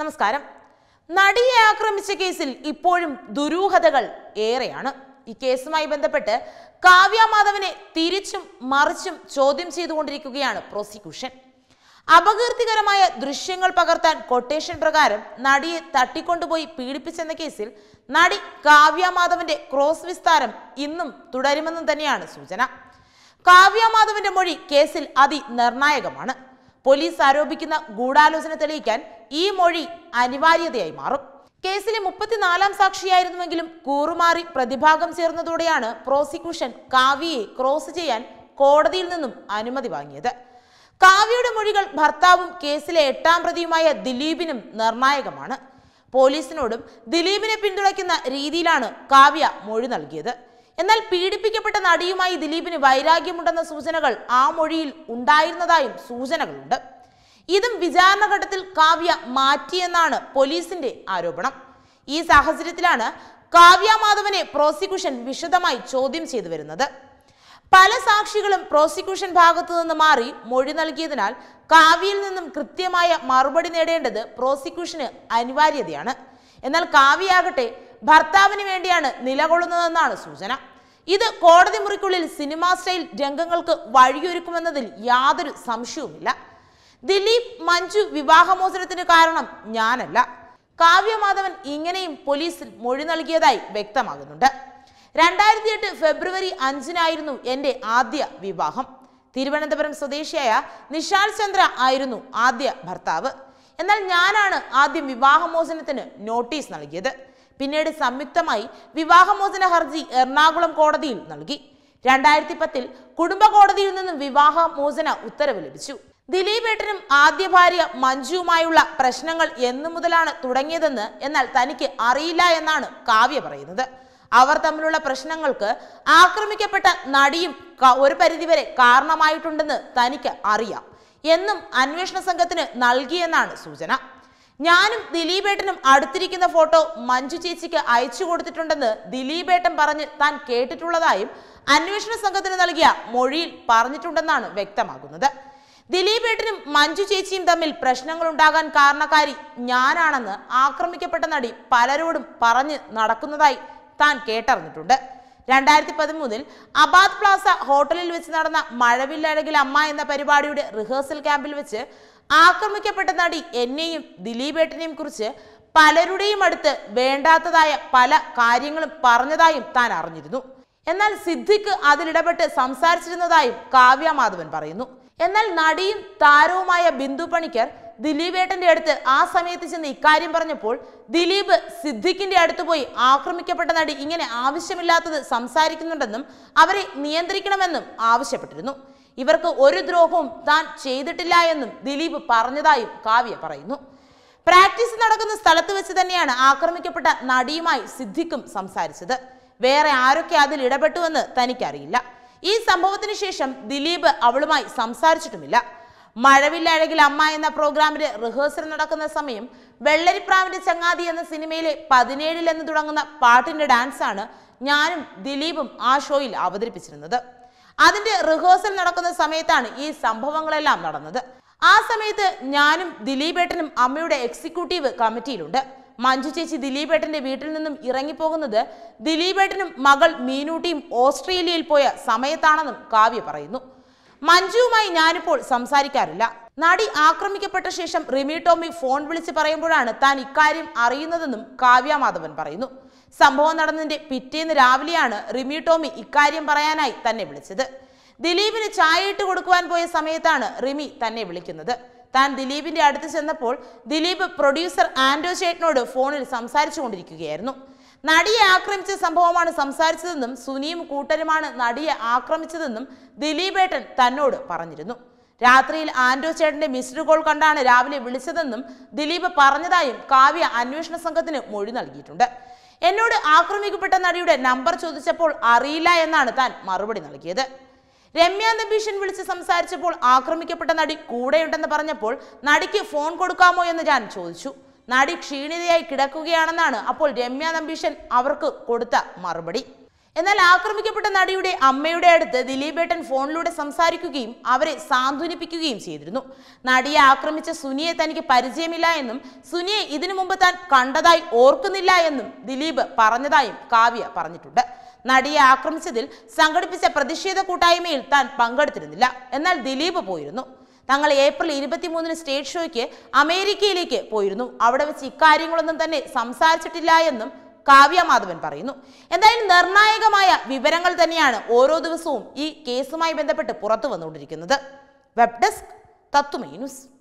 നമസ്കാരം നടിയെ ആക്രമിച്ച കേസിൽ ഇപ്പോഴും ദുരൂഹതകൾ ഏറെയാണ് ഈ കേസുമായി ബന്ധപ്പെട്ട് കാവ്യ മാധവനെ തിരിച്ചും മറിച്ചും ചോദ്യം ചെയ്തുകൊണ്ടിരിക്കുകയാണ് പ്രോസിക്യൂഷൻ അപകീർത്തികരമായ ദൃശ്യങ്ങൾ പകർത്താൻ കൊട്ടേഷൻ പ്രകാരം നടിയെ തട്ടിക്കൊണ്ടുപോയി പീഡിപ്പിച്ചെന്ന കേസിൽ നടി കാവ്യ മാധവന്റെ ക്രോസ് വിസ്താരം ഇന്നും തുടരുമെന്നും തന്നെയാണ് സൂചന കാവ്യ മാധവന്റെ മൊഴി കേസിൽ അതിനിർണായകമാണ് പോലീസ് ആരോപിക്കുന്ന ഗൂഢാലോചന തെളിയിക്കാൻ ഈ മൊഴി അനിവാര്യതയായി മാറും കേസിലെ മുപ്പത്തിനാലാം സാക്ഷിയായിരുന്നുവെങ്കിലും കൂറുമാറി പ്രതിഭാഗം ചേർന്നതോടെയാണ് പ്രോസിക്യൂഷൻ കാവ്യയെ ക്രോസ് ചെയ്യാൻ കോടതിയിൽ നിന്നും അനുമതി വാങ്ങിയത് കാവ്യയുടെ മൊഴികൾ ഭർത്താവും കേസിലെ എട്ടാം പ്രതിയുമായ ദിലീപിനും നിർണായകമാണ് പോലീസിനോടും ദിലീപിനെ പിന്തുണയ്ക്കുന്ന രീതിയിലാണ് കാവ്യ മൊഴി നൽകിയത് എന്നാൽ പീഡിപ്പിക്കപ്പെട്ട നടിയുമായി ദിലീപിന് വൈരാഗ്യമുണ്ടെന്ന സൂചനകൾ ആ മൊഴിയിൽ ഉണ്ടായിരുന്നതായും സൂചനകളുണ്ട് ഇതും വിചാരണഘട്ടത്തിൽ കാവ്യ മാറ്റിയെന്നാണ് പോലീസിന്റെ ആരോപണം ഈ സാഹചര്യത്തിലാണ് കാവ്യ മാധവനെ പ്രോസിക്യൂഷൻ വിശദമായി ചോദ്യം ചെയ്തു വരുന്നത് പല സാക്ഷികളും പ്രോസിക്യൂഷൻ ഭാഗത്തു നിന്ന് മാറി മൊഴി നൽകിയതിനാൽ കാവ്യയിൽ നിന്നും കൃത്യമായ മറുപടി നേടേണ്ടത് പ്രോസിക്യൂഷന് അനിവാര്യതയാണ് എന്നാൽ കാവ്യയാകട്ടെ ഭർത്താവിന് വേണ്ടിയാണ് നിലകൊള്ളുന്നതെന്നാണ് സൂചന ഇത് കോടതി മുറിക്കുള്ളിൽ സിനിമാ സ്റ്റൈൽ രംഗങ്ങൾക്ക് വഴിയൊരുക്കുമെന്നതിൽ യാതൊരു സംശയവുമില്ല ദിലീപ് മഞ്ജു വിവാഹമോചനത്തിന് കാരണം ഞാനല്ല കാവ്യമാധവൻ ഇങ്ങനെയും പോലീസിൽ മൊഴി നൽകിയതായി വ്യക്തമാകുന്നുണ്ട് രണ്ടായിരത്തി എട്ട് ഫെബ്രുവരി അഞ്ചിനായിരുന്നു എൻ്റെ ആദ്യ വിവാഹം തിരുവനന്തപുരം സ്വദേശിയായ നിഷാൽ ചന്ദ്ര ആയിരുന്നു ആദ്യ ഭർത്താവ് എന്നാൽ ഞാനാണ് ആദ്യം വിവാഹമോചനത്തിന് നോട്ടീസ് നൽകിയത് പിന്നീട് സംയുക്തമായി വിവാഹമോചന ഹർജി എറണാകുളം കോടതിയിൽ നൽകി രണ്ടായിരത്തി പത്തിൽ കുടുംബ കോടതിയിൽ നിന്നും വിവാഹമോചന ഉത്തരവ് ലഭിച്ചു ദിലീപേട്ടനും ആദ്യ ഭാര്യ മഞ്ജുവുമായുള്ള പ്രശ്നങ്ങൾ എന്നു മുതലാണ് തുടങ്ങിയതെന്ന് എന്നാൽ തനിക്ക് അറിയില്ല എന്നാണ് കാവ്യ പറയുന്നത് അവർ തമ്മിലുള്ള പ്രശ്നങ്ങൾക്ക് ആക്രമിക്കപ്പെട്ട നടിയും ഒരു പരിധിവരെ കാരണമായിട്ടുണ്ടെന്ന് തനിക്ക് അറിയാം എന്നും അന്വേഷണ സംഘത്തിന് നൽകിയെന്നാണ് സൂചന ഞാനും ദിലീപേട്ടനും അടുത്തിരിക്കുന്ന ഫോട്ടോ മഞ്ജു ചേച്ചിക്ക് അയച്ചു കൊടുത്തിട്ടുണ്ടെന്ന് ദിലീപേട്ടൻ പറഞ്ഞ് താൻ കേട്ടിട്ടുള്ളതായും അന്വേഷണ സംഘത്തിന് നൽകിയ മൊഴിയിൽ പറഞ്ഞിട്ടുണ്ടെന്നാണ് വ്യക്തമാകുന്നത് ദിലീപേട്ടനും മഞ്ജു ചേച്ചിയും തമ്മിൽ പ്രശ്നങ്ങൾ ഉണ്ടാകാൻ കാരണക്കാരി ഞാനാണെന്ന് ആക്രമിക്കപ്പെട്ട നടി പലരോടും പറഞ്ഞ് നടക്കുന്നതായി താൻ കേട്ടറിഞ്ഞിട്ടുണ്ട് രണ്ടായിരത്തി പതിമൂന്നിൽ അബാദ് പ്ലാസ ഹോട്ടലിൽ വെച്ച് നടന്ന മഴവില്ലഴകിൽ അമ്മ എന്ന പരിപാടിയുടെ റിഹേഴ്സൽ ക്യാമ്പിൽ വെച്ച് ആക്രമിക്കപ്പെട്ട നടി എന്നെയും ദിലീപേട്ടനെയും കുറിച്ച് പലരുടെയും അടുത്ത് വേണ്ടാത്തതായ പല കാര്യങ്ങളും പറഞ്ഞതായും താൻ അറിഞ്ഞിരുന്നു എന്നാൽ സിദ്ധിക്ക് അതിലിടപെട്ട് സംസാരിച്ചിരുന്നതായും കാവ്യ മാധവൻ പറയുന്നു എന്നാൽ നടിയും താരവുമായ ബിന്ദു പണിക്കർ ദിലീപേട്ടന്റെ അടുത്ത് ആ സമയത്ത് ചെന്ന് ഇക്കാര്യം പറഞ്ഞപ്പോൾ ദിലീപ് സിദ്ധിക്കിന്റെ അടുത്ത് പോയി ആക്രമിക്കപ്പെട്ട നടി ഇങ്ങനെ ആവശ്യമില്ലാത്തത് സംസാരിക്കുന്നുണ്ടെന്നും അവരെ നിയന്ത്രിക്കണമെന്നും ആവശ്യപ്പെട്ടിരുന്നു ഇവർക്ക് ഒരു ദ്രോഹവും താൻ ചെയ്തിട്ടില്ല എന്നും ദിലീപ് പറഞ്ഞതായും കാവ്യ പറയുന്നു പ്രാക്ടീസ് നടക്കുന്ന സ്ഥലത്ത് വെച്ച് തന്നെയാണ് ആക്രമിക്കപ്പെട്ട നടിയുമായി സിദ്ധിക്കും സംസാരിച്ചത് വേറെ ആരൊക്കെ അതിൽ ഇടപെട്ടുവെന്ന് തനിക്കറിയില്ല ഈ സംഭവത്തിന് ശേഷം ദിലീപ് അവളുമായി സംസാരിച്ചിട്ടുമില്ല മഴവില്ലഴകിൽ അമ്മ എന്ന പ്രോഗ്രാമിന്റെ റിഹേഴ്സൽ നടക്കുന്ന സമയം വെള്ളരിപ്രാവിന്റെ ചങ്ങാതി എന്ന സിനിമയിലെ പതിനേഴിൽ എന്ന് തുടങ്ങുന്ന പാട്ടിന്റെ ഡാൻസാണ് ഞാനും ദിലീപും ആ ഷോയിൽ അവതരിപ്പിച്ചിരുന്നത് അതിന്റെ റിഹേഴ്സൽ നടക്കുന്ന സമയത്താണ് ഈ സംഭവങ്ങളെല്ലാം നടന്നത് ആ സമയത്ത് ഞാനും ദിലീപേട്ടനും അമ്മയുടെ എക്സിക്യൂട്ടീവ് കമ്മിറ്റിയിലുണ്ട് മഞ്ജു ചേച്ചി ദിലീപേട്ടന്റെ വീട്ടിൽ നിന്നും ഇറങ്ങിപ്പോകുന്നത് ദിലീപേട്ടനും മകൾ മീനൂട്ടിയും ഓസ്ട്രേലിയയിൽ പോയ സമയത്താണെന്നും കാവ്യ പറയുന്നു മഞ്ജുവുമായി ഞാനിപ്പോൾ സംസാരിക്കാറില്ല നടി ആക്രമിക്കപ്പെട്ട ശേഷം റിമി ടോമി ഫോൺ വിളിച്ച് പറയുമ്പോഴാണ് താൻ ഇക്കാര്യം അറിയുന്നതെന്നും കാവ്യ മാധവൻ പറയുന്നു സംഭവം നടന്നതിന്റെ പിറ്റേന്ന് രാവിലെയാണ് റിമി ടോമി ഇക്കാര്യം പറയാനായി തന്നെ വിളിച്ചത് ദിലീപിന് ചായ ഇട്ട് കൊടുക്കുവാൻ പോയ സമയത്താണ് റിമി തന്നെ വിളിക്കുന്നത് താൻ ദിലീപിന്റെ അടുത്ത് ചെന്നപ്പോൾ ദിലീപ് പ്രൊഡ്യൂസർ ആൻഡോ ചേട്ടനോട് ഫോണിൽ സംസാരിച്ചു കൊണ്ടിരിക്കുകയായിരുന്നു നടിയെ ആക്രമിച്ച സംഭവമാണ് സംസാരിച്ചതെന്നും സുനിയും കൂട്ടരുമാണ് നടിയെ ആക്രമിച്ചതെന്നും ദിലീപേട്ടൻ തന്നോട് പറഞ്ഞിരുന്നു രാത്രിയിൽ ആൻഡോ ചേട്ടന്റെ മിസ്ഡ് കോൾ കണ്ടാണ് രാവിലെ വിളിച്ചതെന്നും ദിലീപ് പറഞ്ഞതായും കാവ്യ അന്വേഷണ സംഘത്തിന് മൊഴി നൽകിയിട്ടുണ്ട് എന്നോട് ആക്രമിക്കപ്പെട്ട നടിയുടെ നമ്പർ ചോദിച്ചപ്പോൾ അറിയില്ല എന്നാണ് താൻ മറുപടി നൽകിയത് രമ്യ നബീഷൻ വിളിച്ച് സംസാരിച്ചപ്പോൾ ആക്രമിക്കപ്പെട്ട നടി കൂടെയുണ്ടെന്ന് പറഞ്ഞപ്പോൾ നടിക്ക് ഫോൺ കൊടുക്കാമോ എന്ന് ഞാൻ ചോദിച്ചു നടി ക്ഷീണിതയായി കിടക്കുകയാണെന്നാണ് അപ്പോൾ രമ്യ നമ്പീഷൻ അവർക്ക് കൊടുത്ത മറുപടി എന്നാൽ ആക്രമിക്കപ്പെട്ട നടിയുടെ അമ്മയുടെ അടുത്ത് ദിലീപേട്ടൻ ഫോണിലൂടെ സംസാരിക്കുകയും അവരെ സാന്ത്വനിപ്പിക്കുകയും ചെയ്തിരുന്നു നടിയെ ആക്രമിച്ച സുനിയെ തനിക്ക് പരിചയമില്ല എന്നും സുനിയെ ഇതിനു മുമ്പ് താൻ കണ്ടതായി ഓർക്കുന്നില്ല എന്നും ദിലീപ് പറഞ്ഞതായും കാവ്യ പറഞ്ഞിട്ടുണ്ട് നടിയെ ആക്രമിച്ചതിൽ സംഘടിപ്പിച്ച പ്രതിഷേധ കൂട്ടായ്മയിൽ താൻ പങ്കെടുത്തിരുന്നില്ല എന്നാൽ ദിലീപ് പോയിരുന്നു തങ്ങൾ ഏപ്രിൽ മൂന്നിന് സ്റ്റേജ് ഷോയ്ക്ക് അമേരിക്കയിലേക്ക് പോയിരുന്നു അവിടെ വെച്ച് ഇക്കാര്യങ്ങളൊന്നും തന്നെ സംസാരിച്ചിട്ടില്ല എന്നും കാവ്യമാധവൻ പറയുന്നു എന്തായാലും നിർണായകമായ വിവരങ്ങൾ തന്നെയാണ് ഓരോ ദിവസവും ഈ കേസുമായി ബന്ധപ്പെട്ട് പുറത്തു വന്നുകൊണ്ടിരിക്കുന്നത് വെബ് ഡെസ്ക് തത്തുമൈ ന്യൂസ്